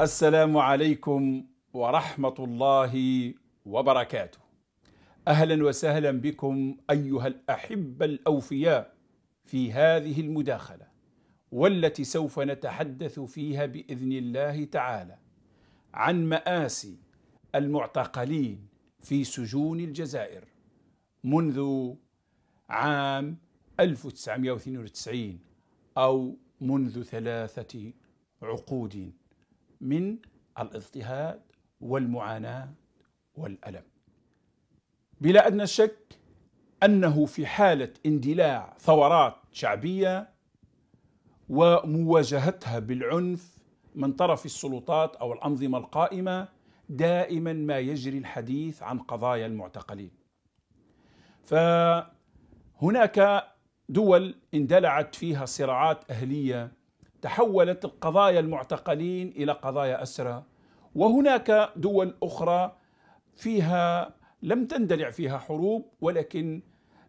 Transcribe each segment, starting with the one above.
السلام عليكم ورحمه الله وبركاته اهلا وسهلا بكم ايها الاحبه الاوفياء في هذه المداخله والتي سوف نتحدث فيها باذن الله تعالى عن ماسي المعتقلين في سجون الجزائر منذ عام 1992 او منذ ثلاثه عقود من الاضطهاد والمعاناة والألم بلا أدنى شك أنه في حالة اندلاع ثورات شعبية ومواجهتها بالعنف من طرف السلطات أو الأنظمة القائمة دائما ما يجري الحديث عن قضايا المعتقلين فهناك دول اندلعت فيها صراعات أهلية تحولت القضايا المعتقلين الى قضايا اسرى وهناك دول اخرى فيها لم تندلع فيها حروب ولكن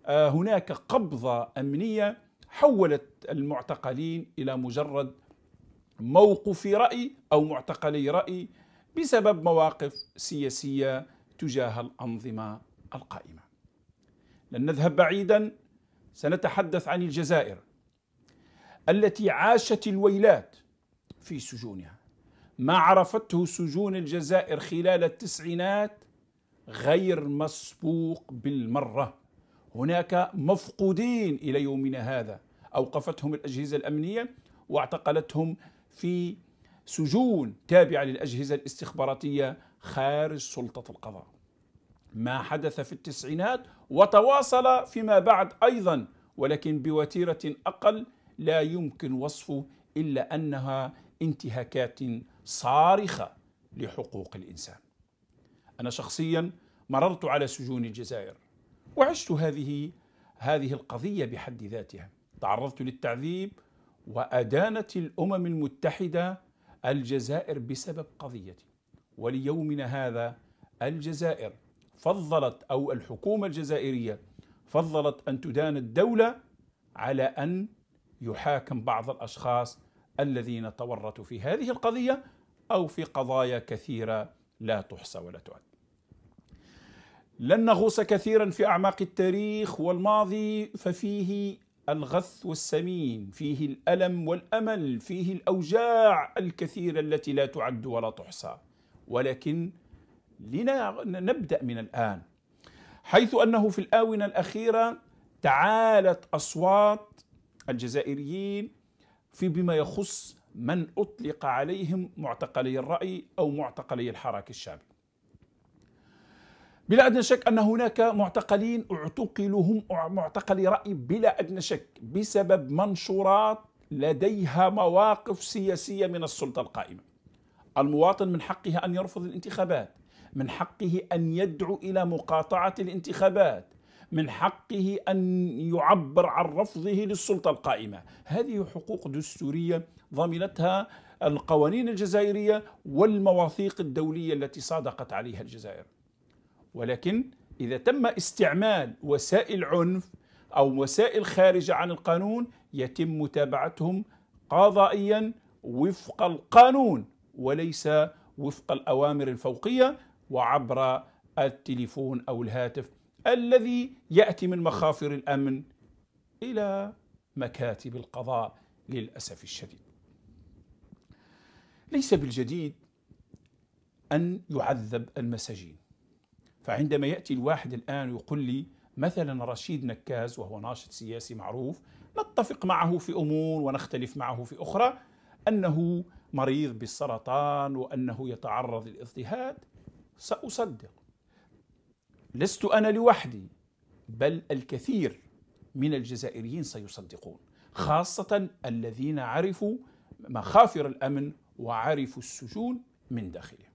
آه، هناك قبضه امنيه حولت المعتقلين الى مجرد موقفي راي او معتقلي راي بسبب مواقف سياسيه تجاه الانظمه القائمه. لن نذهب بعيدا سنتحدث عن الجزائر التي عاشت الويلات في سجونها ما عرفته سجون الجزائر خلال التسعينات غير مسبوق بالمره هناك مفقودين الى يومنا هذا اوقفتهم الاجهزه الامنيه واعتقلتهم في سجون تابعه للاجهزه الاستخباراتيه خارج سلطه القضاء. ما حدث في التسعينات وتواصل فيما بعد ايضا ولكن بوتيره اقل لا يمكن وصفه الا انها انتهاكات صارخه لحقوق الانسان. انا شخصيا مررت على سجون الجزائر وعشت هذه هذه القضيه بحد ذاتها. تعرضت للتعذيب وادانت الامم المتحده الجزائر بسبب قضيتي وليومنا هذا الجزائر فضلت او الحكومه الجزائريه فضلت ان تدان الدوله على ان يحاكم بعض الاشخاص الذين تورطوا في هذه القضيه او في قضايا كثيره لا تحصى ولا تعد. لن نغوص كثيرا في اعماق التاريخ والماضي ففيه الغث والسمين، فيه الالم والامل، فيه الاوجاع الكثيره التي لا تعد ولا تحصى. ولكن لنبدا من الان. حيث انه في الاونه الاخيره تعالت اصوات الجزائريين في بما يخص من أطلق عليهم معتقلي الرأي أو معتقلي الحراك الشعبي بلا أدنى شك أن هناك معتقلين اعتقلهم معتقلي رأي بلا أدنى شك بسبب منشورات لديها مواقف سياسية من السلطة القائمة المواطن من حقه أن يرفض الانتخابات من حقه أن يدعو إلى مقاطعة الانتخابات من حقه أن يعبر عن رفضه للسلطة القائمة هذه حقوق دستورية ضمنتها القوانين الجزائرية والمواثيق الدولية التي صادقت عليها الجزائر ولكن إذا تم استعمال وسائل عنف أو وسائل خارجة عن القانون يتم متابعتهم قضائيا وفق القانون وليس وفق الأوامر الفوقية وعبر التليفون أو الهاتف الذي ياتي من مخافر الامن الى مكاتب القضاء للاسف الشديد. ليس بالجديد ان يعذب المساجين. فعندما ياتي الواحد الان ويقول لي مثلا رشيد نكاز وهو ناشط سياسي معروف نتفق معه في امور ونختلف معه في اخرى انه مريض بالسرطان وانه يتعرض للاضطهاد ساصدق لست انا لوحدي بل الكثير من الجزائريين سيصدقون خاصه الذين عرفوا مخافر الامن وعرفوا السجون من داخله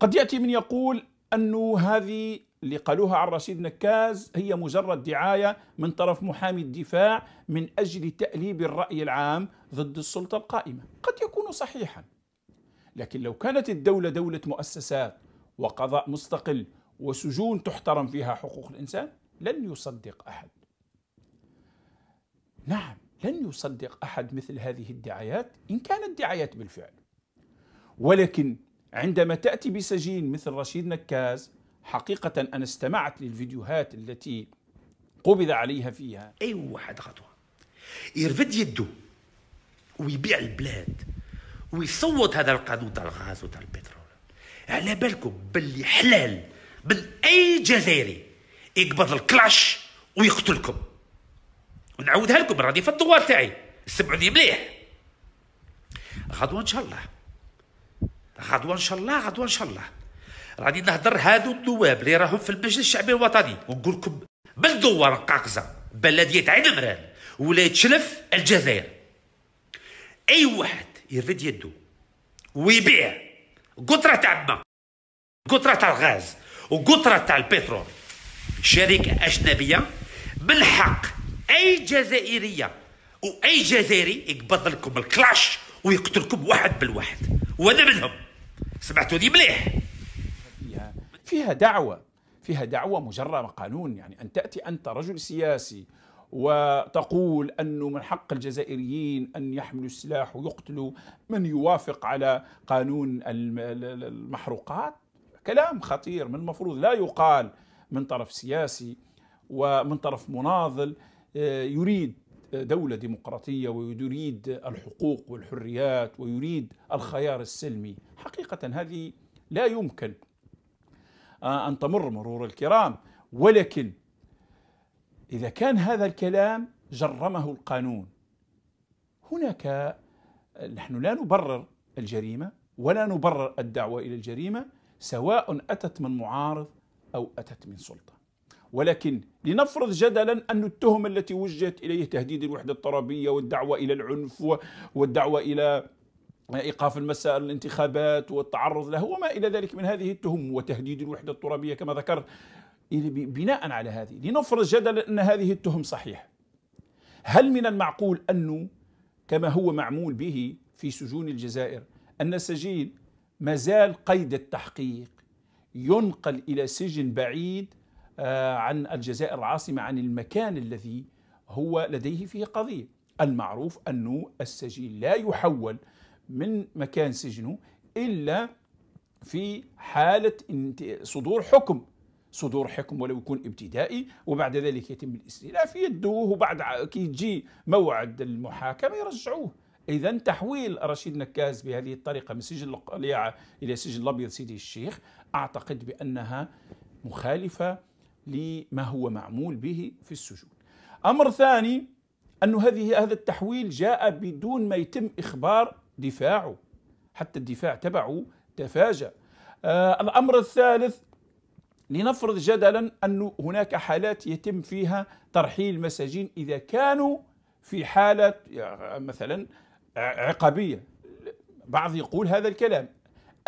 قد ياتي من يقول انه هذه اللي قالوها عن رشيد نكاز هي مجرد دعايه من طرف محامي الدفاع من اجل تاليب الراي العام ضد السلطه القائمه، قد يكون صحيحا. لكن لو كانت الدوله دوله مؤسسات وقضاء مستقل وسجون تحترم فيها حقوق الانسان لن يصدق احد نعم لن يصدق احد مثل هذه الدعايات ان كانت دعايات بالفعل ولكن عندما تاتي بسجين مثل رشيد نكاز حقيقه انا استمعت للفيديوهات التي قبض عليها فيها اي أيوة واحد خطوه يرفد يده ويبيع البلاد ويصوت هذا القانون تاع الغاز وتاع البترول على بالكم باللي حلال بل اي جزائري يقبض الكلاش ويقتلكم ونعودها لكم راني في الدوار تاعي استبعدي مليح غدوه ان شاء الله غدوه ان شاء الله غدوه ان شاء الله راني نهضر هادو النواب اللي راهم في المجلس الشعبي الوطني ونقول لكم بالدوار قاقزه بلديه عين مران ولايه شلف الجزائر اي واحد يرفد يده ويبيع قطره تاع الماء قطره تاع الغاز وقطرة تاع البترول شركة أجنبية بالحق أي جزائرية وأي جزائري يقبض لكم الكلاش ويقتلكم واحد بالواحد وأنا منهم سمعتوني مليح فيها فيها دعوة فيها دعوة مجرد قانون يعني أن تأتي أنت رجل سياسي وتقول أنه من حق الجزائريين أن يحملوا السلاح ويقتلوا من يوافق على قانون المحروقات كلام خطير من المفروض لا يقال من طرف سياسي ومن طرف مناضل آه، يريد دولة ديمقراطية ويريد الحقوق والحريات ويريد الخيار السلمي حقيقة هذه لا يمكن آه، أن تمر مرور الكرام ولكن إذا كان هذا الكلام جرمه القانون هناك آه، نحن لا نبرر الجريمة ولا نبرر الدعوة إلى الجريمة سواء أتت من معارض أو أتت من سلطة ولكن لنفرض جدلا أن التهم التي وجهت إليه تهديد الوحدة الترابية والدعوة إلى العنف والدعوة إلى إيقاف المسائل الانتخابات والتعرض له وما إلى ذلك من هذه التهم وتهديد الوحدة الترابية كما ذكرت بناء على هذه لنفرض جدلا أن هذه التهم صحيحة هل من المعقول أنه كما هو معمول به في سجون الجزائر أن السجين مازال قيد التحقيق ينقل إلى سجن بعيد آه، عن الجزائر العاصمة عن المكان الذي هو لديه فيه قضية المعروف أنه السجين لا يحول من مكان سجنه إلا في حالة صدور حكم صدور حكم ولو يكون ابتدائي وبعد ذلك يتم الاستئناف يدوه وبعد كي يجي موعد المحاكمة يرجعوه إذا تحويل رشيد نكاز بهذه الطريقة من سجن القليعة إلى سجن الأبيض سيدي الشيخ أعتقد بأنها مخالفة لما هو معمول به في السجون أمر ثاني أن هذه هذا التحويل جاء بدون ما يتم إخبار دفاعه حتى الدفاع تبعه تفاجأ آه الأمر الثالث لنفرض جدلا أن هناك حالات يتم فيها ترحيل مساجين إذا كانوا في حالة آه، مثلا عقابية بعض يقول هذا الكلام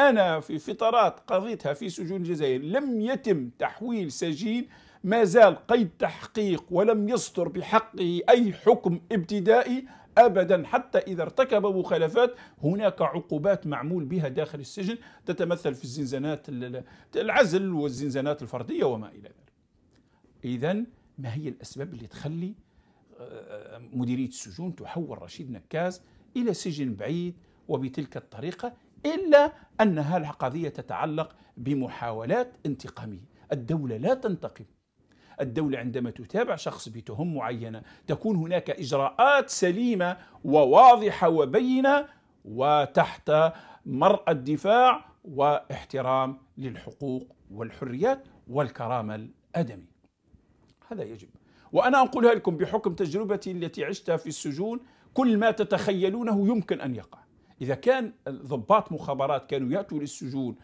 أنا في فترات قضيتها في سجون الجزائر لم يتم تحويل سجين ما زال قيد تحقيق ولم يصدر بحقه أي حكم ابتدائي ابدا حتى اذا ارتكب مخالفات هناك عقوبات معمول بها داخل السجن تتمثل في الزنزانات العزل والزنزانات الفرديه وما الى ذلك. اذا ما هي الاسباب اللي تخلي آه، مديريه السجون تحول رشيد نكاز إلى سجن بعيد وبتلك الطريقة إلا أنها القضية تتعلق بمحاولات انتقامية الدولة لا تنتقم الدولة عندما تتابع شخص بتهم معينة تكون هناك إجراءات سليمة وواضحة وبينة وتحت مرأى الدفاع واحترام للحقوق والحريات والكرامة الأدمية هذا يجب وأنا أقولها لكم بحكم تجربتي التي عشتها في السجون كل ما تتخيلونه يمكن أن يقع إذا كان ضباط مخابرات كانوا يأتوا للسجون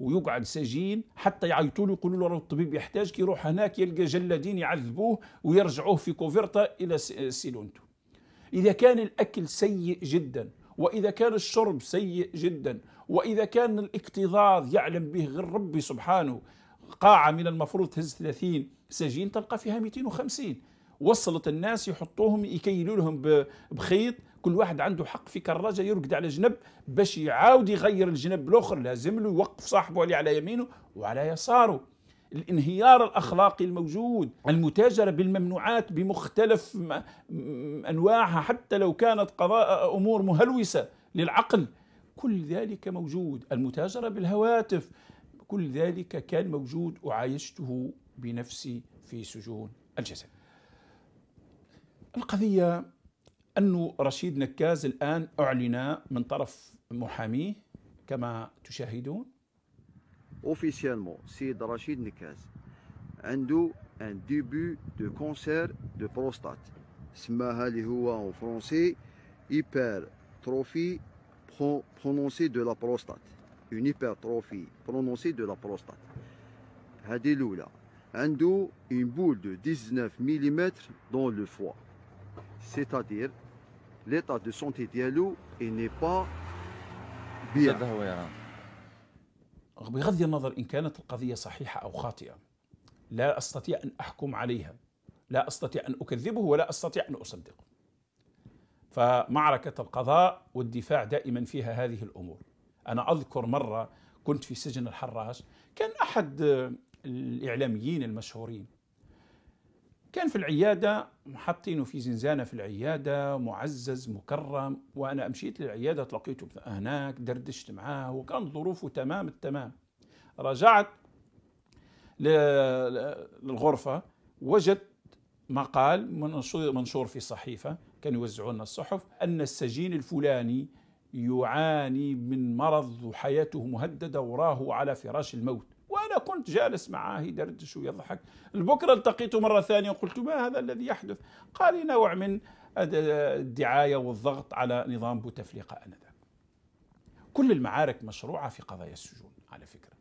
ويقعد سجين حتى يعيطوا له يقولوا له الطبيب يحتاج يروح هناك يلقى جلادين يعذبوه ويرجعوه في كوفرتا إلى سيلونتو إذا كان الأكل سيء جدا وإذا كان الشرب سيء جدا وإذا كان الاكتظاظ يعلم به غير ربي سبحانه قاعة من المفروض تهز 30 سجين تلقى فيها 250 وصلت الناس يحطوهم يكيلوا لهم بخيط كل واحد عنده حق في كراجه يرقد على جنب باش يعاود يغير الجنب الاخر لازم له يوقف صاحبه اللي على يمينه وعلى يساره الانهيار الاخلاقي الموجود المتاجره بالممنوعات بمختلف انواعها حتى لو كانت قضاء امور مهلوسه للعقل كل ذلك موجود المتاجره بالهواتف كل ذلك كان موجود وعايشته بنفسي في سجون الجزائر القضية أن رشيد نكاز الآن أعلن من طرف محاميه كما تشاهدون اوفيسيالمون سيد رشيد نكاز عنده ان ديبي دو كونسير دو بروستات سماها اللي هو اون فرونسي هيبر تروفي برونونسي دو لا بروستات اون هيبر تروفي برونونسي دو لا بروستات هذه الاولى عنده اون بول دو 19 ملم دون لو فوا c'est-à-dire دو سونتي de santé ديالو et n'est pas bien. بغض النظر ان كانت القضيه صحيحه او خاطئه لا استطيع ان احكم عليها لا استطيع ان اكذبه ولا استطيع ان اصدقه فمعركه القضاء والدفاع دائما فيها هذه الامور انا اذكر مره كنت في سجن الحراش كان احد الاعلاميين المشهورين كان في العيادة حاطينه في زنزانة في العيادة معزز مكرم وأنا أمشيت للعيادة تلقيته هناك دردشت معاه وكان ظروفه تمام التمام رجعت للغرفة وجدت مقال منشور في صحيفة كانوا يوزعون الصحف أن السجين الفلاني يعاني من مرض وحياته مهددة وراه على فراش الموت وانا كنت جالس معاه يدردش ويضحك البكره التقيته مره ثانيه وقلت ما هذا الذي يحدث قال لي نوع من الدعايه والضغط على نظام بوتفليقه انذاك كل المعارك مشروعه في قضايا السجون على فكره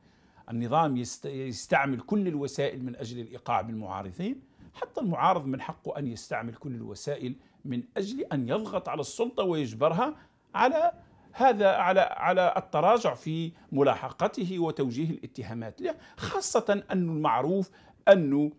النظام يستعمل كل الوسائل من اجل الايقاع بالمعارضين حتى المعارض من حقه ان يستعمل كل الوسائل من اجل ان يضغط على السلطه ويجبرها على هذا على على التراجع في ملاحقته وتوجيه الاتهامات خاصة أن المعروف أنه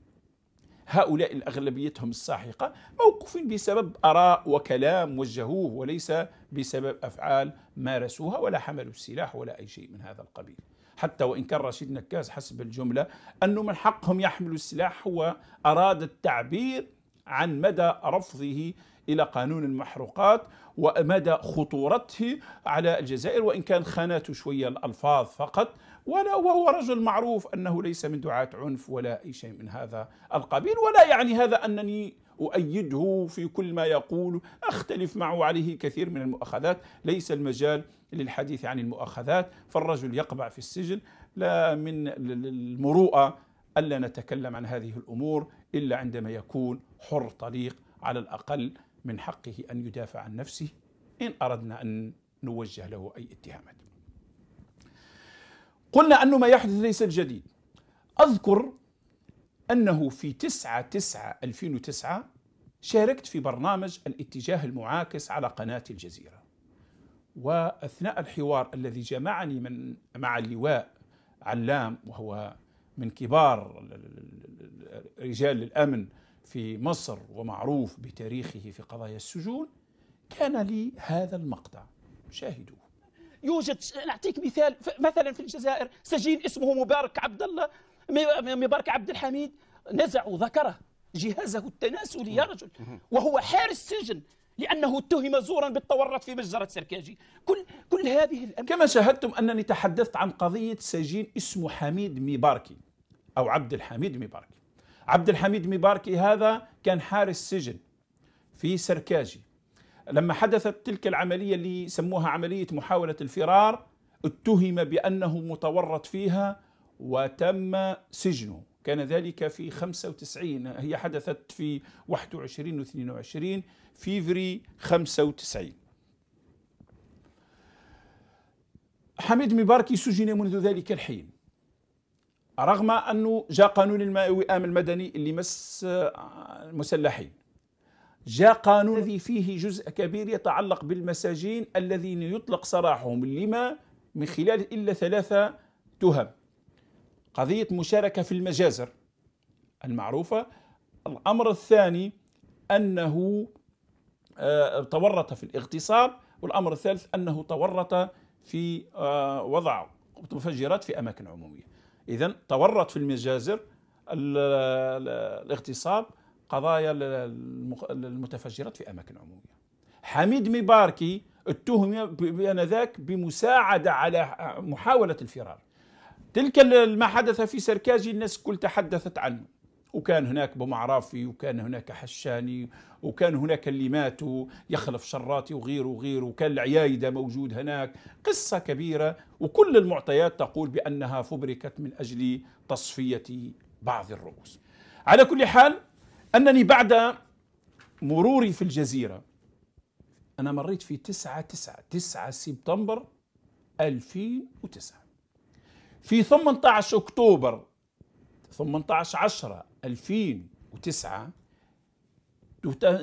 هؤلاء الأغلبيتهم الساحقة موقوفين بسبب آراء وكلام وجهوه وليس بسبب أفعال مارسوها ولا حملوا السلاح ولا أي شيء من هذا القبيل حتى وإن كان رشيد نكاز حسب الجملة أنه من حقهم يحملوا السلاح هو أراد التعبير عن مدى رفضه إلى قانون المحروقات ومدى خطورته على الجزائر وإن كان خاناته شوية الألفاظ فقط ولا وهو رجل معروف أنه ليس من دعاة عنف ولا أي شيء من هذا القبيل ولا يعني هذا أنني أؤيده في كل ما يقول أختلف معه عليه كثير من المؤاخذات ليس المجال للحديث عن المؤاخذات فالرجل يقبع في السجن لا من المروءة ألا نتكلم عن هذه الأمور إلا عندما يكون حر طليق على الأقل من حقه أن يدافع عن نفسه إن أردنا أن نوجه له أي اتهامات قلنا أنه ما يحدث ليس الجديد أذكر أنه في 9 9 2009 شاركت في برنامج الاتجاه المعاكس على قناة الجزيرة وأثناء الحوار الذي جمعني من مع اللواء علام وهو من كبار رجال الأمن في مصر ومعروف بتاريخه في قضايا السجون كان لي هذا المقطع شاهدوه يوجد نعطيك مثال مثلا في الجزائر سجين اسمه مبارك عبد الله مبارك عبد الحميد نزعوا ذكره جهازه التناسلي يا رجل وهو حارس سجن لانه اتهم زورا بالتورط في مجزره سركاجي كل كل هذه الأمثلة كما شاهدتم انني تحدثت عن قضيه سجين اسمه حميد مباركي او عبد الحميد مباركي عبد الحميد مباركي هذا كان حارس سجن في سركاجي لما حدثت تلك العملية اللي سموها عملية محاولة الفرار اتهم بأنه متورط فيها وتم سجنه كان ذلك في 95 هي حدثت في 21 و 22 فيفري 95 حميد مباركي سجن منذ ذلك الحين رغم انه جاء قانون الوئام المدني اللي مس آه، المسلحين جاء قانون الذي فيه جزء كبير يتعلق بالمساجين الذين يطلق سراحهم لما من خلال الا ثلاثه تهم قضيه مشاركه في المجازر المعروفه الامر الثاني انه آه، تورط في الاغتصاب والامر الثالث انه تورط في آه، وضع متفجرات في اماكن عموميه إذا تورط في المجازر الاغتصاب قضايا المتفجرات في أماكن عمومية حميد مباركي اتهم انذاك بمساعدة على محاولة الفرار تلك ما حدث في سركاجي الناس كل تحدثت عنه وكان هناك بومعرافي وكان هناك حشاني وكان هناك اللي ماتوا يخلف شراتي وغيره وغيره وكان العيايدة موجود هناك قصة كبيرة وكل المعطيات تقول بأنها فبركت من أجل تصفية بعض الرؤوس على كل حال أنني بعد مروري في الجزيرة أنا مريت في تسعة تسعة تسعة سبتمبر 2009 في 18 أكتوبر 18 10 2009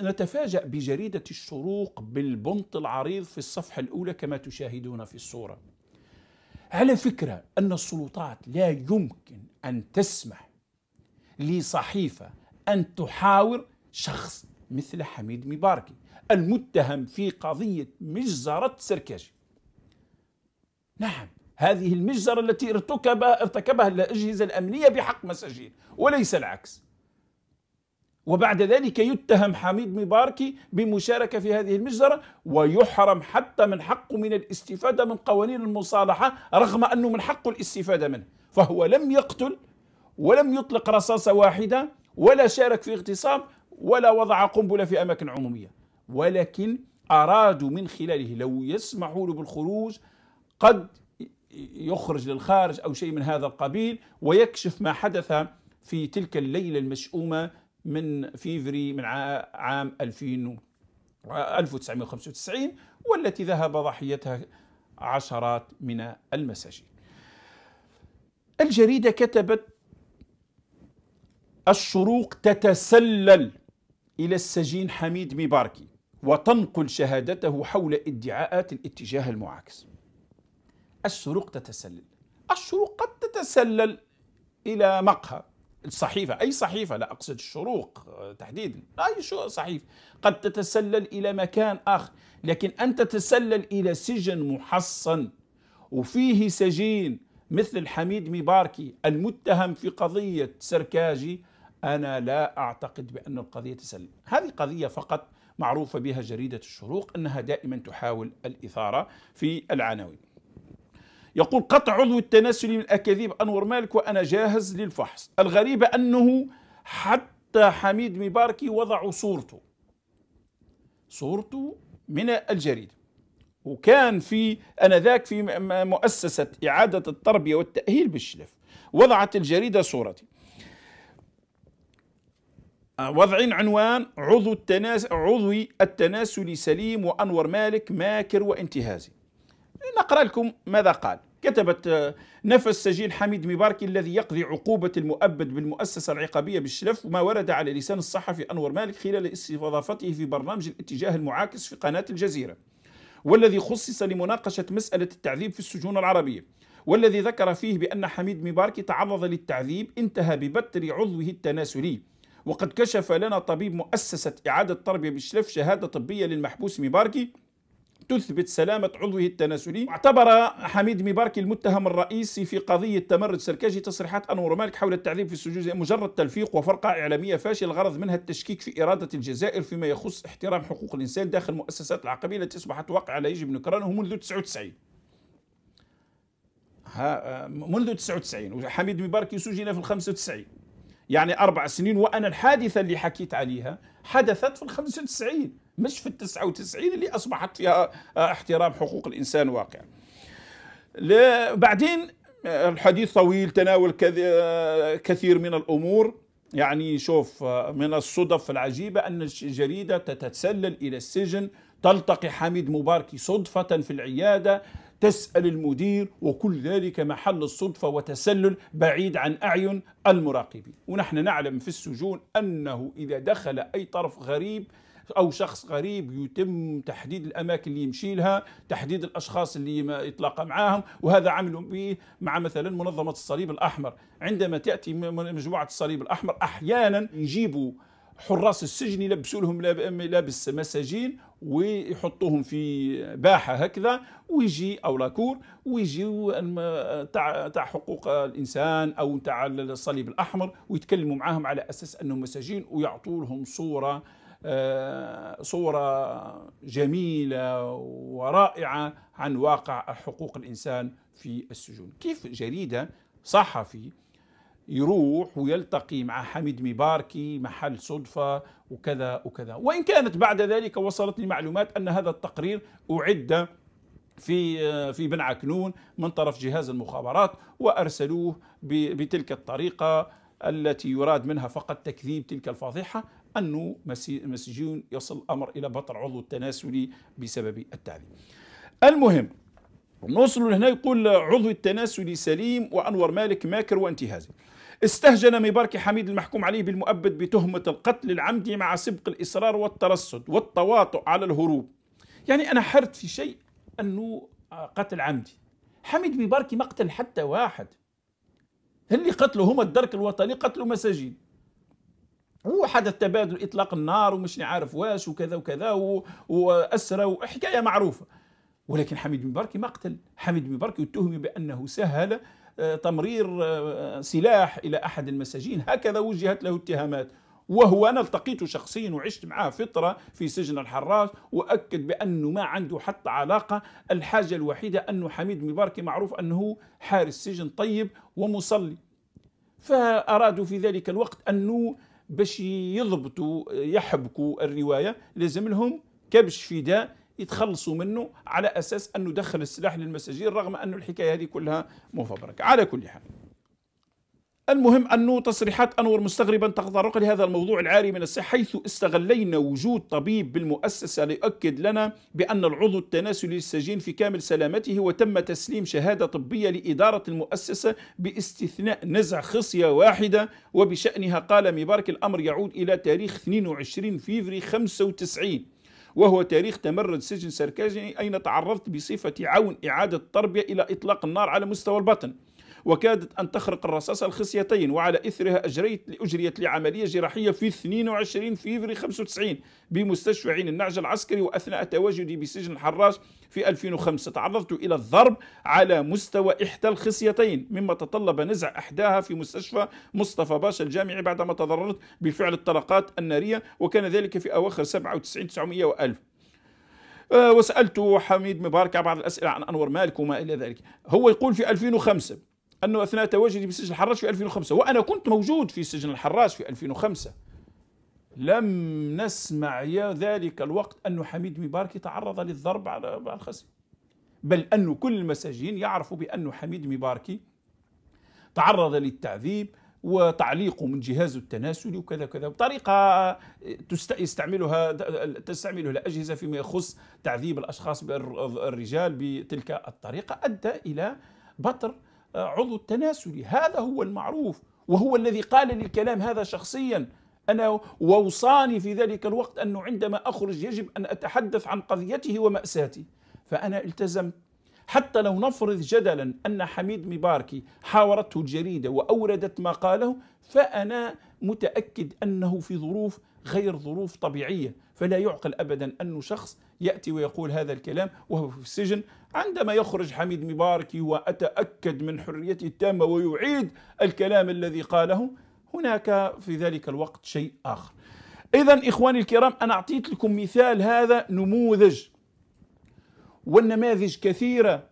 نتفاجأ بجريدة الشروق بالبنط العريض في الصفحة الأولى كما تشاهدون في الصورة على فكرة أن السلطات لا يمكن أن تسمح لصحيفة أن تحاور شخص مثل حميد مباركي المتهم في قضية مجزرة سركاجي نعم هذه المجزرة التي ارتكب ارتكبها الأجهزة الأمنية بحق مساجين وليس العكس وبعد ذلك يتهم حميد مباركي بمشاركة في هذه المجزرة ويحرم حتى من حقه من الاستفادة من قوانين المصالحة رغم أنه من حقه الاستفادة منه فهو لم يقتل ولم يطلق رصاصة واحدة ولا شارك في اغتصاب ولا وضع قنبلة في أماكن عمومية ولكن أرادوا من خلاله لو يسمحوا له بالخروج قد يخرج للخارج أو شيء من هذا القبيل ويكشف ما حدث في تلك الليلة المشؤومة من فيفري من عام 2000 1995 والتي ذهب ضحيتها عشرات من المساجين الجريدة كتبت الشروق تتسلل إلى السجين حميد مباركي وتنقل شهادته حول ادعاءات الاتجاه المعاكس الشروق تتسلل الشروق قد تتسلل إلى مقهى الصحيفة أي صحيفة لا أقصد الشروق آه، تحديدا أي شو صحيفة قد تتسلل إلى مكان آخر لكن أن تتسلل إلى سجن محصن وفيه سجين مثل الحميد مباركي المتهم في قضية سركاجي أنا لا أعتقد بأن القضية تسلل هذه قضية فقط معروفة بها جريدة الشروق أنها دائما تحاول الإثارة في العناوين يقول قطع عضو التناسلي من الأكاذيب أنور مالك وأنا جاهز للفحص الغريبة أنه حتى حميد مباركي وضعوا صورته صورته من الجريدة وكان في أنذاك في مؤسسة إعادة التربية والتأهيل بالشلف وضعت الجريدة صورتي آه، وضعين عنوان عضو التناس عضوي التناسلي سليم وأنور مالك ماكر وانتهازي نقرأ لكم ماذا قال كتبت آه، نفى السجين حميد مباركي الذي يقضي عقوبة المؤبد بالمؤسسة العقابية بالشلف وما ورد على لسان الصحفي أنور مالك خلال استضافته في برنامج الاتجاه المعاكس في قناة الجزيرة والذي خصص لمناقشة مسألة التعذيب في السجون العربية والذي ذكر فيه بأن حميد مباركي تعرض للتعذيب انتهى ببتر عضوه التناسلي وقد كشف لنا طبيب مؤسسة إعادة التربية بالشلف شهادة طبية للمحبوس مباركي تثبت سلامة عضوه التناسلي اعتبر حميد مباركي المتهم الرئيسي في قضية تمرد سركاجي تصريحات أنور مالك حول التعذيب في السجون مجرد تلفيق وفرقة إعلامية فاشلة الغرض منها التشكيك في إرادة الجزائر فيما يخص احترام حقوق الإنسان داخل مؤسسات العقبية التي أصبحت واقعة لا يجب نكرانه منذ 99 ها منذ 99 وحميد مباركي سجن في 95 يعني أربع سنين وأنا الحادثة اللي حكيت عليها حدثت في 95 مش في التسعة وتسعين اللي أصبحت فيها احترام حقوق الإنسان واقع بعدين الحديث طويل تناول كثير من الأمور يعني شوف من الصدف العجيبة أن الجريدة تتسلل إلى السجن تلتقي حميد مباركي صدفة في العيادة تسأل المدير وكل ذلك محل الصدفة وتسلل بعيد عن أعين المراقبين ونحن نعلم في السجون أنه إذا دخل أي طرف غريب او شخص غريب يتم تحديد الاماكن اللي يمشي لها تحديد الاشخاص اللي يتلاقى معاهم وهذا عملوا به مع مثلا منظمه الصليب الاحمر عندما تاتي مجموعه الصليب الاحمر احيانا يجيبوا حراس السجن يلبسوا لهم ملابس مساجين ويحطوهم في باحة هكذا ويجي أو لاكور ويجي تاع تاع حقوق الإنسان أو تاع الصليب الأحمر ويتكلموا معاهم على أساس أنهم مساجين ويعطوا لهم صورة آه، صورة جميلة ورائعة عن واقع حقوق الإنسان في السجون كيف جريدة صحفي يروح ويلتقي مع حميد مباركي محل صدفة وكذا وكذا وإن كانت بعد ذلك وصلتني معلومات أن هذا التقرير أعد في آه، في بن عكنون من طرف جهاز المخابرات وارسلوه بتلك الطريقه التي يراد منها فقط تكذيب تلك الفضيحه أنه مسجون يصل الأمر إلى بطل عضو التناسلي بسبب التعذيب المهم نوصل هنا يقول عضو التناسلي سليم وأنور مالك ماكر وانتهازي استهجن مباركي حميد المحكوم عليه بالمؤبد بتهمة القتل العمدي مع سبق الإصرار والترصد والتواطؤ على الهروب يعني أنا حرت في شيء أنه آه، قتل عمدي حميد مباركي ما قتل حتى واحد اللي قتلوا هما الدرك الوطني قتلوا مساجين وحدث تبادل اطلاق النار ومش عارف واش وكذا وكذا واسرى وحكايه معروفه ولكن حميد بن بركي ما قتل حميد بن بركي اتهم بانه سهل آه، تمرير آه، سلاح الى احد المساجين هكذا وجهت له اتهامات وهو انا التقيته شخصيا وعشت معاه فتره في سجن الحراج واكد بانه ما عنده حتى علاقه الحاجه الوحيده انه حميد بن بركي معروف انه حارس سجن طيب ومصلي فارادوا في ذلك الوقت انه باش يضبطوا يحبكوا الروايه لازم لهم كبش فداء يتخلصوا منه على اساس انه دخل السلاح للمساجين رغم أن الحكايه هذه كلها مفبركه على كل حال المهم أنه تصريحات أنور مستغربا تطرق لهذا الموضوع العاري من الصحة حيث استغلينا وجود طبيب بالمؤسسة ليؤكد لنا بأن العضو التناسلي للسجين في كامل سلامته وتم تسليم شهادة طبية لإدارة المؤسسة باستثناء نزع خصية واحدة وبشأنها قال مبارك الأمر يعود إلى تاريخ 22 فيفري 95 وهو تاريخ تمرد سجن سركاجي أين تعرضت بصفة عون إعادة التربية إلى إطلاق النار على مستوى البطن وكادت أن تخرق الرصاصة الخصيتين وعلى إثرها أجريت أجريت لي عملية جراحية في 22 فيفري 95 بمستشفى عين النعجة العسكري وأثناء تواجدي بسجن الحراش في 2005 تعرضت إلى الضرب على مستوى إحدى الخصيتين مما تطلب نزع أحداها في مستشفى مصطفى باشا الجامعي بعدما تضررت بفعل الطلقات النارية وكان ذلك في أواخر 97 900 و1000 وسألت حميد مبارك بعض الأسئلة عن أنور مالك وما إلى ذلك هو يقول في 2005 أنه أثناء تواجدي بسجن الحراش في 2005 وأنا كنت موجود في سجن الحراش في 2005 لم نسمع يا ذلك الوقت أن حميد مبارك تعرض للضرب على الخصم بل أن كل المساجين يعرفوا بأن حميد مباركي تعرض للتعذيب وتعليقه من جهازه التناسلي وكذا كذا بطريقة يستعملها تستعملها الأجهزة فيما يخص تعذيب الأشخاص الرجال بتلك الطريقة أدى إلى بطر عضو التناسلي هذا هو المعروف وهو الذي قال للكلام هذا شخصيا أنا ووصاني في ذلك الوقت أنه عندما أخرج يجب أن أتحدث عن قضيته ومأساتي فأنا التزمت حتى لو نفرض جدلا أن حميد مباركي حاورته الجريدة وأوردت ما قاله فأنا متأكد أنه في ظروف غير ظروف طبيعية فلا يعقل أبدا ان شخص يأتي ويقول هذا الكلام وهو في السجن عندما يخرج حميد مباركي وأتأكد من حريته التامة ويعيد الكلام الذي قاله هناك في ذلك الوقت شيء آخر إذا إخواني الكرام أنا أعطيت لكم مثال هذا نموذج والنماذج كثيرة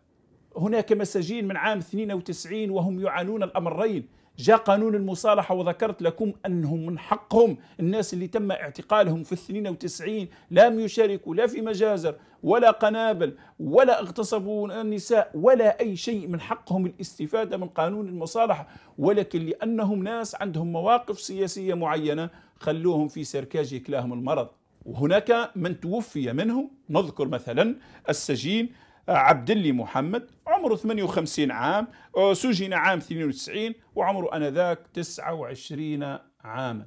هناك مساجين من عام 92 وهم يعانون الأمرين جاء قانون المصالحة وذكرت لكم أنهم من حقهم الناس اللي تم اعتقالهم في الثنين وتسعين لم يشاركوا لا في مجازر ولا قنابل ولا اغتصبوا النساء ولا أي شيء من حقهم الاستفادة من قانون المصالحة ولكن لأنهم ناس عندهم مواقف سياسية معينة خلوهم في سركاج كلاهم المرض وهناك من توفي منهم نذكر مثلا السجين عبد اللي محمد عمره 58 عام أه، سجن عام 92 وعمره انذاك 29 عاما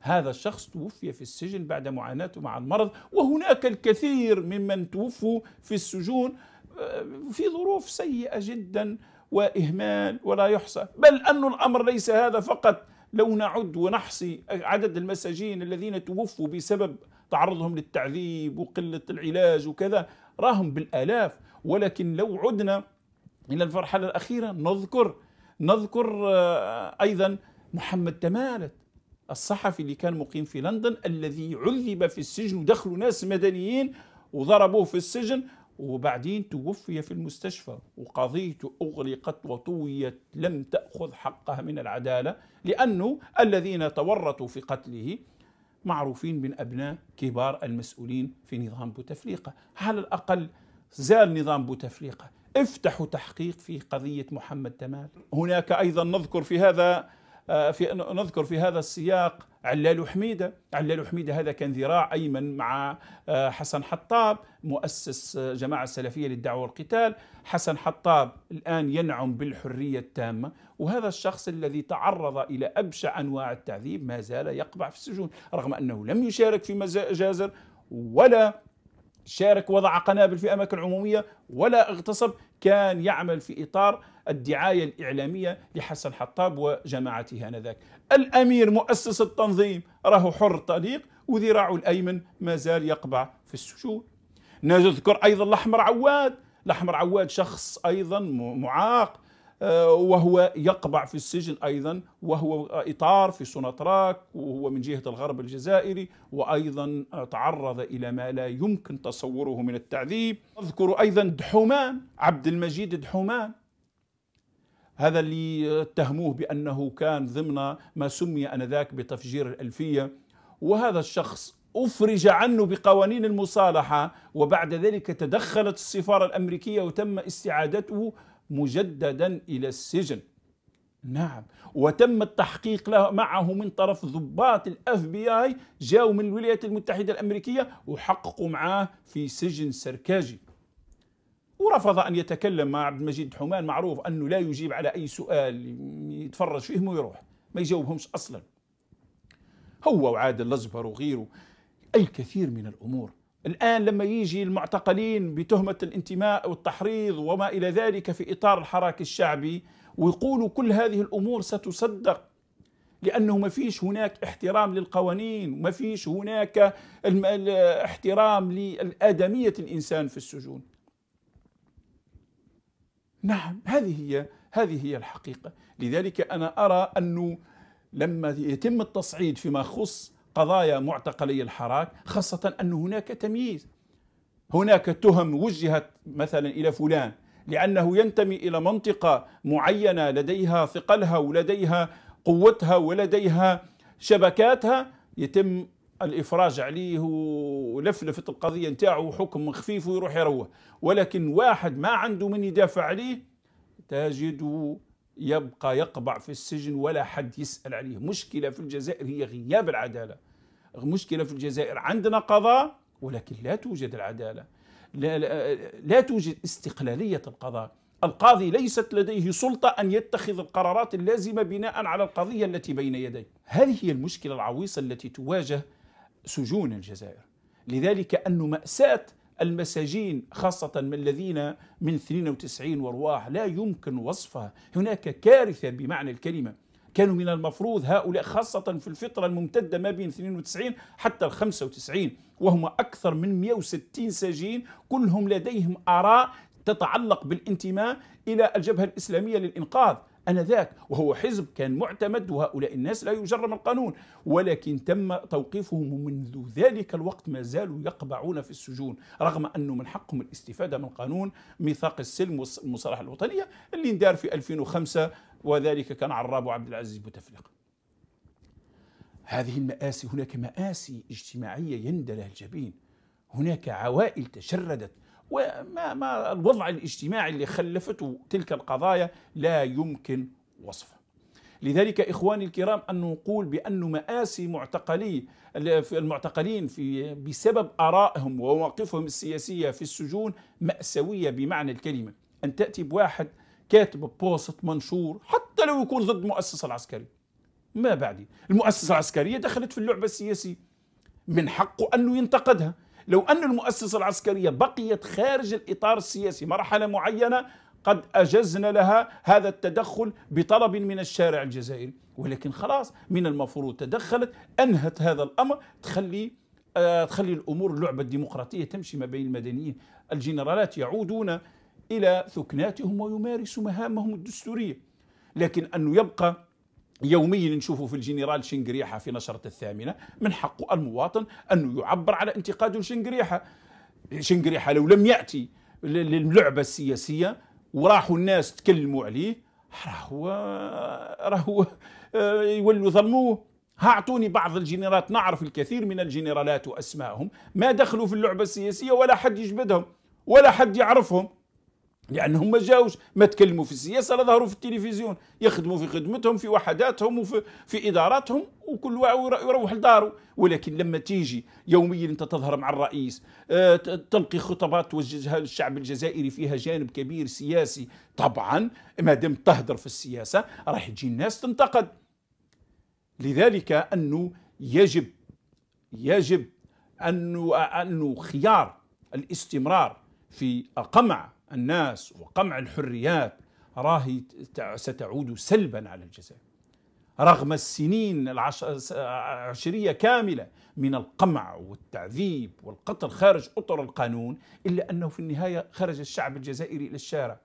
هذا الشخص توفي في السجن بعد معاناته مع المرض وهناك الكثير ممن توفوا في السجون أه، في ظروف سيئة جدا وإهمال ولا يحصى بل أن الأمر ليس هذا فقط لو نعد ونحصي عدد المساجين الذين توفوا بسبب تعرضهم للتعذيب وقلة العلاج وكذا راهم بالآلاف ولكن لو عدنا إلى المرحلة الأخيرة نذكر نذكر آه، أيضا محمد تمالت الصحفي اللي كان مقيم في لندن الذي عذب في السجن ودخلوا ناس مدنيين وضربوه في السجن وبعدين توفي في المستشفى وقضيته أغلقت وطويت لم تأخذ حقها من العدالة لأنه الذين تورطوا في قتله معروفين من أبناء كبار المسؤولين في نظام بوتفليقة على الأقل زال نظام بوتفليقة افتحوا تحقيق في قضية محمد تمام هناك أيضا نذكر في هذا آه، في نذكر في هذا السياق علال حميده، علال حميده هذا كان ذراع ايمن مع آه، حسن حطاب مؤسس آه، جماعه السلفيه للدعوه والقتال، حسن حطاب الان ينعم بالحريه التامه، وهذا الشخص الذي تعرض الى ابشع انواع التعذيب ما زال يقبع في السجون، رغم انه لم يشارك في مجازر ولا شارك وضع قنابل في اماكن عموميه ولا اغتصب، كان يعمل في اطار الدعاية الإعلامية لحسن حطاب وجماعته آنذاك الأمير مؤسس التنظيم راه حر طليق وذراعه الأيمن ما زال يقبع في السجون نذكر أيضا الأحمر عواد الأحمر عواد شخص أيضا معاق آه، وهو يقبع في السجن أيضا وهو إطار في سوناتراك وهو من جهة الغرب الجزائري وأيضا تعرض إلى ما لا يمكن تصوره من التعذيب أذكر أيضا دحومان عبد المجيد دحومان هذا اللي اتهموه بأنه كان ضمن ما سمي أنذاك بتفجير الألفية وهذا الشخص أفرج عنه بقوانين المصالحة وبعد ذلك تدخلت السفارة الأمريكية وتم استعادته مجددا إلى السجن نعم وتم التحقيق له معه من طرف ضباط الاف بي اي جاءوا من الولايات المتحده الامريكيه وحققوا معاه في سجن سركاجي ورفض أن يتكلم مع عبد المجيد حمان معروف أنه لا يجيب على أي سؤال يتفرج فيهم ويروح ما يجاوبهمش أصلا هو وعادل الأزبر وغيره أي كثير من الأمور الآن لما يجي المعتقلين بتهمة الانتماء والتحريض وما إلى ذلك في إطار الحراك الشعبي ويقولوا كل هذه الأمور ستصدق لأنه ما فيش هناك احترام للقوانين وما فيش هناك احترام للآدمية الإنسان في السجون نعم هذه هي هذه هي الحقيقة لذلك أنا أرى أنه لما يتم التصعيد فيما خص قضايا معتقلي الحراك خاصة أن هناك تمييز هناك تهم وجهت مثلا إلى فلان لأنه ينتمي إلى منطقة معينة لديها ثقلها ولديها قوتها ولديها شبكاتها يتم الافراج عليه ولفلفت القضيه نتاعو وحكم خفيف ويروح يروح ولكن واحد ما عنده من يدافع عليه تجده يبقى يقبع في السجن ولا حد يسال عليه مشكله في الجزائر هي غياب العداله مشكله في الجزائر عندنا قضاء ولكن لا توجد العداله لا, لا, لا توجد استقلاليه القضاء القاضي ليست لديه سلطة أن يتخذ القرارات اللازمة بناء على القضية التي بين يديه هذه هي المشكلة العويصة التي تواجه سجون الجزائر لذلك أن مأساة المساجين خاصة من الذين من 92 وارواح لا يمكن وصفها هناك كارثة بمعنى الكلمة كانوا من المفروض هؤلاء خاصة في الفترة الممتدة ما بين 92 حتى ال 95 وهم أكثر من 160 سجين كلهم لديهم آراء تتعلق بالانتماء إلى الجبهة الإسلامية للإنقاذ انذاك وهو حزب كان معتمد وهؤلاء الناس لا يجرم القانون ولكن تم توقيفهم منذ ذلك الوقت ما زالوا يقبعون في السجون رغم انه من حقهم الاستفاده من قانون ميثاق السلم والمصالحه الوطنيه اللي اندار في 2005 وذلك كان عراب عبد العزيز بوتفليقه هذه المآسي هناك مآسي اجتماعية يندلها الجبين هناك عوائل تشردت وما ما الوضع الاجتماعي اللي خلفته تلك القضايا لا يمكن وصفه لذلك إخواني الكرام أن نقول بأن مآسي معتقلي المعتقلين في بسبب آرائهم ومواقفهم السياسية في السجون مأساوية بمعنى الكلمة أن تأتي بواحد كاتب بوست منشور حتى لو يكون ضد المؤسسة العسكرية ما بعدي المؤسسة العسكرية دخلت في اللعبة السياسية من حقه أنه ينتقدها لو أن المؤسسة العسكرية بقيت خارج الإطار السياسي مرحلة معينة قد أجزنا لها هذا التدخل بطلب من الشارع الجزائري ولكن خلاص من المفروض تدخلت أنهت هذا الأمر تخلي آه، تخلي الأمور اللعبة الديمقراطية تمشي ما بين المدنيين الجنرالات يعودون إلى ثكناتهم ويمارسوا مهامهم الدستورية لكن أنه يبقى يوميا نشوفه في الجنرال شنقريحة في نشرة الثامنة من حق المواطن أنه يعبر على انتقاده لشنقريحة شنقريحة لو لم يأتي للعبة السياسية وراحوا الناس تكلموا عليه راهو راهو آه، يولوا ظلموه ها اعطوني بعض الجنرالات نعرف الكثير من الجنرالات واسمائهم ما دخلوا في اللعبه السياسيه ولا حد يجبدهم ولا حد يعرفهم لانهم هم ما جاوش ما تكلموا في السياسه لا ظهروا في التلفزيون يخدموا في خدمتهم في وحداتهم وفي في اداراتهم وكل واحد يروح لداره ولكن لما تيجي يوميا انت تظهر مع الرئيس آه، تلقي خطابات توجهها للشعب الجزائري فيها جانب كبير سياسي طبعا ما دام تهدر في السياسه راح تجي الناس تنتقد لذلك انه يجب يجب انه انه خيار الاستمرار في القمع الناس وقمع الحريات راهي ستعود سلبا على الجزائر رغم السنين العشرية كاملة من القمع والتعذيب والقتل خارج أطر القانون إلا أنه في النهاية خرج الشعب الجزائري إلى الشارع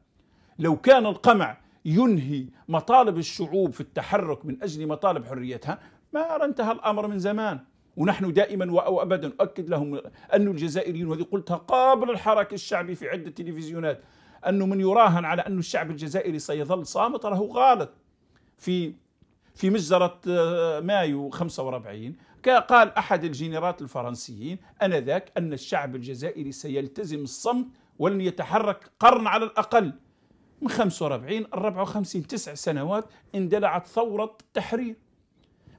لو كان القمع ينهي مطالب الشعوب في التحرك من أجل مطالب حريتها ما انتهى الأمر من زمان ونحن دائما وابدا اؤكد لهم ان الجزائريين وهذه قلتها قبل الحراك الشعبي في عده تلفزيونات انه من يراهن على ان الشعب الجزائري سيظل صامت راه غالط في في مجزرة آه، مايو 45 قال أحد الجنرالات الفرنسيين أنذاك أن الشعب الجزائري سيلتزم الصمت ولن يتحرك قرن على الأقل من 45 54 تسع سنوات اندلعت ثورة التحرير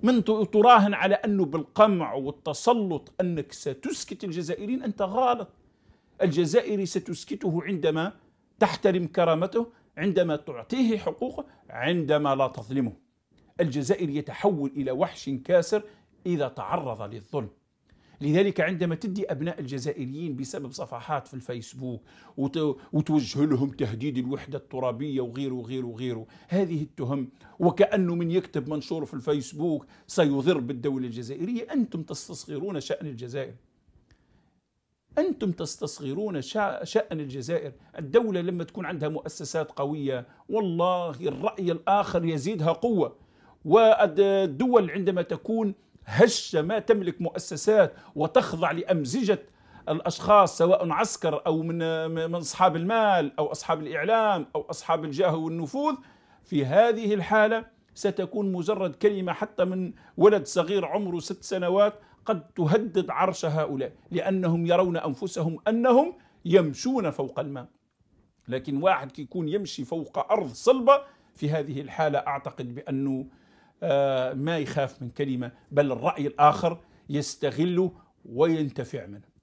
من تراهن على أنه بالقمع والتسلط أنك ستسكت الجزائريين أنت غالط الجزائري ستسكته عندما تحترم كرامته عندما تعطيه حقوقه عندما لا تظلمه الجزائر يتحول إلى وحش كاسر إذا تعرض للظلم لذلك عندما تدي أبناء الجزائريين بسبب صفحات في الفيسبوك وتوجه لهم تهديد الوحدة الترابية وغيره وغيره وغيره هذه التهم وكأنه من يكتب منشور في الفيسبوك سيضر بالدولة الجزائرية أنتم تستصغرون شأن الجزائر أنتم تستصغرون شأن الجزائر الدولة لما تكون عندها مؤسسات قوية والله الرأي الآخر يزيدها قوة والدول عندما تكون هشة ما تملك مؤسسات وتخضع لأمزجة الاشخاص سواء عسكر او من من اصحاب المال او اصحاب الاعلام او اصحاب الجاه والنفوذ في هذه الحاله ستكون مجرد كلمه حتى من ولد صغير عمره ست سنوات قد تهدد عرش هؤلاء لانهم يرون انفسهم انهم يمشون فوق الماء لكن واحد يكون يمشي فوق ارض صلبه في هذه الحاله اعتقد بانه آه، ما يخاف من كلمة بل الرأي الآخر يستغله وينتفع منه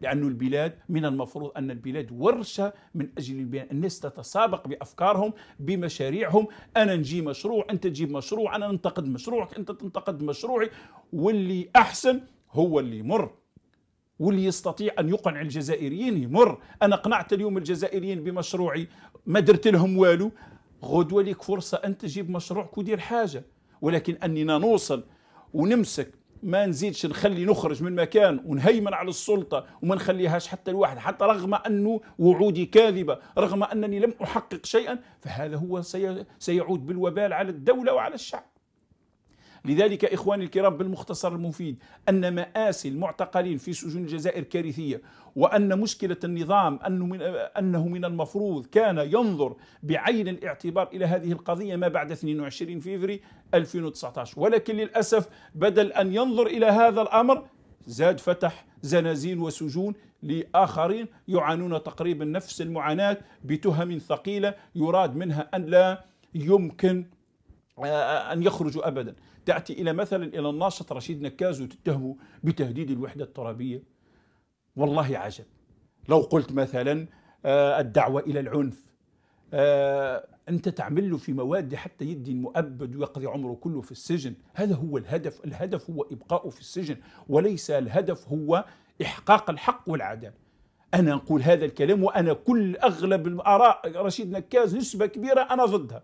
لأن البلاد من المفروض أن البلاد ورشة من أجل البلاد. الناس تتسابق بأفكارهم بمشاريعهم أنا نجي مشروع أنت تجيب مشروع أنا ننتقد مشروعك أنت تنتقد مشروعي واللي أحسن هو اللي يمر واللي يستطيع أن يقنع الجزائريين يمر أنا قنعت اليوم الجزائريين بمشروعي ما درت لهم والو غدوة لك فرصة أن تجيب مشروعك ودير حاجة ولكن أننا نوصل ونمسك ما نزيدش نخلي نخرج من مكان ونهيمن على السلطة وما نخليهاش حتى الواحد حتى رغم أنه وعودي كاذبة رغم أنني لم أحقق شيئا فهذا هو سيعود بالوبال على الدولة وعلى الشعب لذلك إخواني الكرام بالمختصر المفيد أن مآسي المعتقلين في سجون الجزائر كارثية وأن مشكلة النظام أنه من, أنه من المفروض كان ينظر بعين الاعتبار إلى هذه القضية ما بعد 22 فيفري 2019 ولكن للأسف بدل أن ينظر إلى هذا الأمر زاد فتح زنازين وسجون لآخرين يعانون تقريبا نفس المعاناة بتهم ثقيلة يراد منها أن لا يمكن آه، آه، أن يخرجوا أبدا تأتي إلى مثلا إلى الناشط رشيد نكاز وتتهمه بتهديد الوحدة الترابية والله عجب لو قلت مثلا آه، الدعوة إلى العنف آه، أنت تعمل له في مواد حتى يدي المؤبد ويقضي عمره كله في السجن هذا هو الهدف الهدف هو إبقاؤه في السجن وليس الهدف هو إحقاق الحق والعدل أنا أقول هذا الكلام وأنا كل أغلب الآراء رشيد نكاز نسبة كبيرة أنا ضدها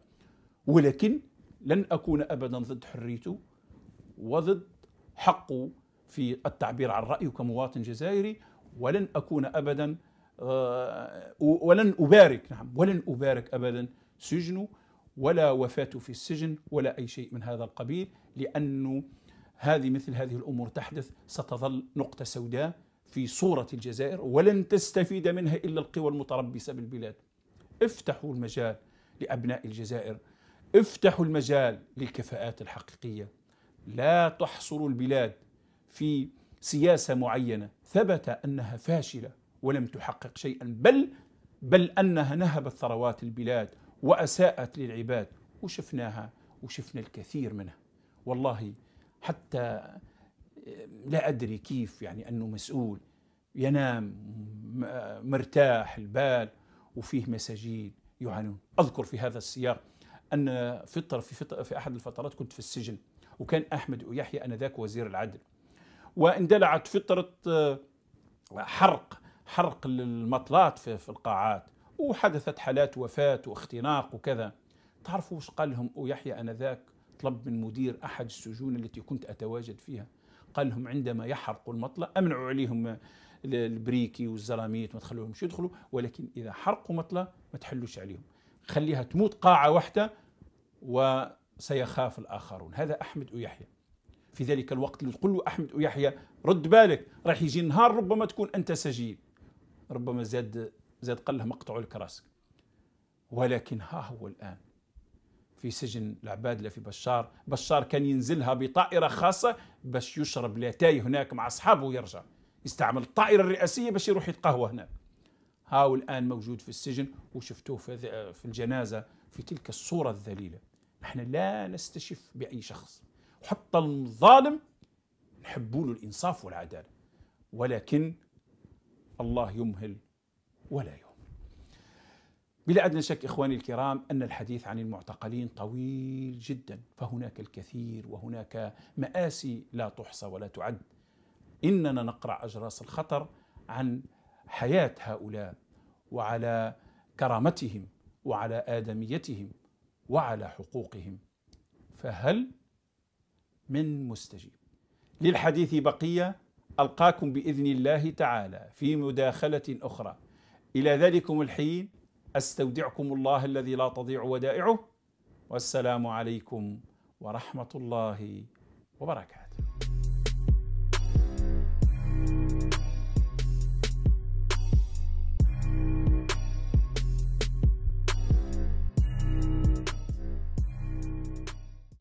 ولكن لن أكون أبدا ضد حريته وضد حقه في التعبير عن رأيه كمواطن جزائري ولن أكون أبدا آه، ولن أبارك نعم ولن أبارك أبدا سجنه ولا وفاته في السجن ولا أي شيء من هذا القبيل لأنه هذه مثل هذه الأمور تحدث ستظل نقطة سوداء في صورة الجزائر ولن تستفيد منها إلا القوى المتربصة بالبلاد افتحوا المجال لأبناء الجزائر افتحوا المجال للكفاءات الحقيقية لا تحصروا البلاد في سياسة معينة ثبت أنها فاشلة ولم تحقق شيئا بل بل أنها نهبت ثروات البلاد وأساءت للعباد وشفناها وشفنا الكثير منها والله حتى لا أدري كيف يعني أنه مسؤول ينام مرتاح البال وفيه مساجين يعانون أذكر في هذا السياق ان فطر في فطر في احد الفترات كنت في السجن وكان احمد ويحيى انذاك وزير العدل واندلعت فطره آه، حرق حرق المطلات في, في القاعات وحدثت حالات وفاه واختناق وكذا تعرفوا وش قال لهم ويحيى انذاك طلب من مدير احد السجون التي كنت اتواجد فيها قال لهم عندما يحرقوا المطلة أمنعوا عليهم آه، البريكي والزراميت ما تخلوهمش يدخلوا ولكن إذا حرقوا مطلة ما تحلوش عليهم خليها تموت قاعة واحدة وسيخاف الآخرون هذا أحمد ويحيى في ذلك الوقت اللي تقول له أحمد ويحيى رد بالك راح يجي نهار ربما تكون أنت سجين ربما زاد زاد قال له مقطع لك راسك ولكن ها هو الآن في سجن العبادلة في بشار بشار كان ينزلها بطائرة خاصة باش يشرب لاتاي هناك مع أصحابه ويرجع يستعمل الطائرة الرئاسية باش يروح يتقهوى هناك هاو الآن موجود في السجن وشفتوه في الجنازة في تلك الصورة الذليلة احنا لا نستشف باي شخص وحتى الظالم نحب له الانصاف والعداله ولكن الله يمهل ولا يوم بلا ادنى شك اخواني الكرام ان الحديث عن المعتقلين طويل جدا فهناك الكثير وهناك ماسي لا تحصى ولا تعد اننا نقرع اجراس الخطر عن حياه هؤلاء وعلى كرامتهم وعلى ادميتهم وعلى حقوقهم فهل من مستجيب للحديث بقية ألقاكم بإذن الله تعالى في مداخلة أخرى إلى ذلكم الحين أستودعكم الله الذي لا تضيع ودائعه والسلام عليكم ورحمة الله وبركاته